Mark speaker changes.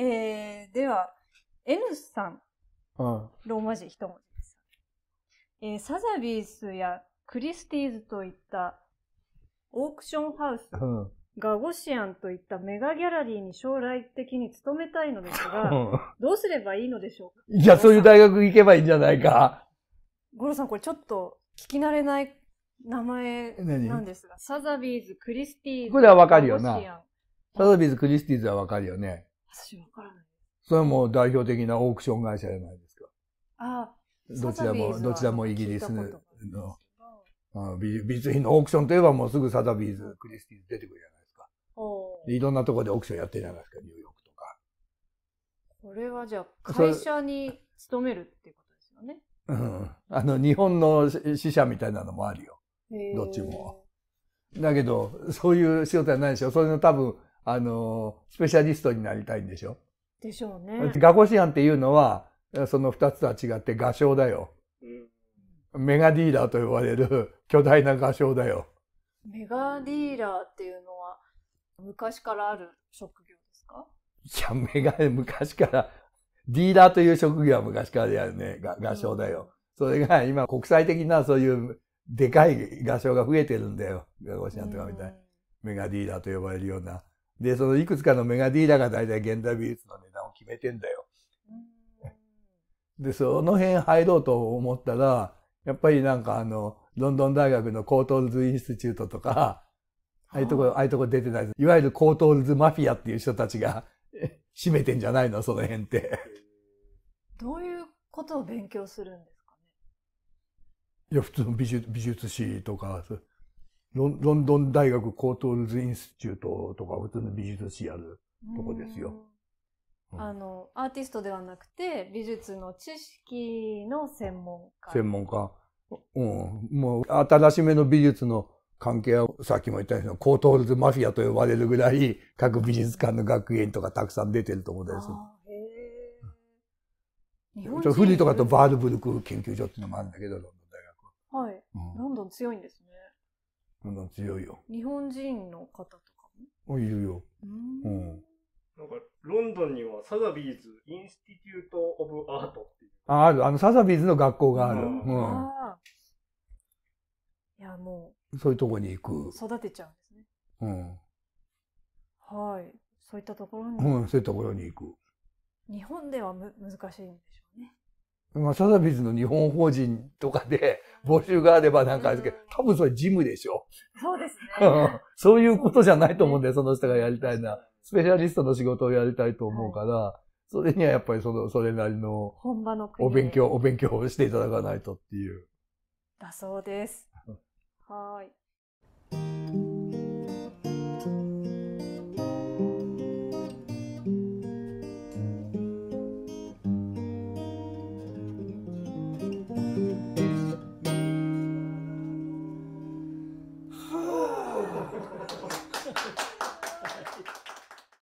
Speaker 1: えー、では、N さん。ローマ字一文字です。えー、サザビースやクリスティーズといったオークションハウス、うん、ガゴシアンといったメガギャラリーに将来的に勤めたいのですが、どうすればいいのでしょう
Speaker 2: かいや、そういう大学行けばいいんじゃないか。
Speaker 1: 五郎さん、これちょっと聞き慣れない名前なんですが、サザビーズ、クリスティーズ。これはわかるよな。
Speaker 2: サザビーズ、クリスティーズはわかるよね。
Speaker 1: 私わからない。
Speaker 2: それはもう代表的なオークション会社じゃないですか。
Speaker 1: ああ。どちらも、どちらもイギリスの
Speaker 2: 美術品のオークションといえばもうすぐサザビーズ、クリスティーズ出てくるじゃないですか。いろんなところでオークションやってるじゃないですか、ニューヨークとか。
Speaker 1: これはじゃあ会社に勤めるっていうことですよね。
Speaker 2: うん。あの、日本の支社みたいなのもあるよ。どっちも。だけど、そういう仕事はないでしょ。それの多分、あの、スペシャリストになりたいんでしょ
Speaker 1: でしょうね。
Speaker 2: 画語師案っていうのは、その二つとは違って画商だよ。うん、メガディーラーと呼ばれる巨大な画商だよ。
Speaker 1: メガディーラーっていうのは、昔からある職業ですか
Speaker 2: いや、メガ、昔から、ディーラーという職業は昔からやるね、画商だよ。うん、それが今国際的なそういうでかい画商が増えてるんだよ。ゴシアんとかみたいな、うん。メガディーラーと呼ばれるような。で、そのいくつかのメガディーラが大体現代美術の値段を決めてんだよ。で、その辺入ろうと思ったら、やっぱりなんかあの、ロンドン大学のコートールズ・インスチュートとか、ああいうとこ、ああいうとこ出てないいわゆるコートールズ・マフィアっていう人たちが 占めてんじゃないの、その辺って
Speaker 1: どういうことを勉強するんですかね
Speaker 2: いや、普通の美術美術史とか、ロンドン大学コートールズインスチュートとか、普通の美術史ある
Speaker 1: とこですよ。あの、アーティストではなくて、美術の知識の専門
Speaker 2: 家。専門家。うん。もう、新しめの美術の関係は、さっきも言ったように、コートールズマフィアと呼ばれるぐらい、各美術館の学園とかたくさん出てるとうんです。フリーとかとバールブルク研究所っていうのもあるんだけど、ロンドン大
Speaker 1: 学は。はい。うん、ロンドン強いんですね。
Speaker 2: どん強いよ。
Speaker 1: 日本人の方とか
Speaker 2: もいるよ。うん。
Speaker 1: なんか、ロンドンにはサザビーズ・インスティテュート・オブ・アートっていう。
Speaker 2: あ、ある。あの、サザビーズの学校がある。うん。う
Speaker 1: ん、いや、もう。そういうところに行く。育てちゃうんで
Speaker 2: すね。
Speaker 1: うん。はい。そういったところに。うん、そういうところに行く。日本ではむ難しいんでしょうね。
Speaker 2: まあ、サザビズの日本法人とかで募集があればなんかあるけど、多分それ事務でしょ。
Speaker 1: そうですね。
Speaker 2: そういうことじゃないと思うんだよ、その人がやりたいな。スペシャリストの仕事をやりたいと思うから、はい、それにはやっぱりその、それなりの、本場のお勉強、お勉強をしていただかないとっていう。
Speaker 1: だそうです。はい。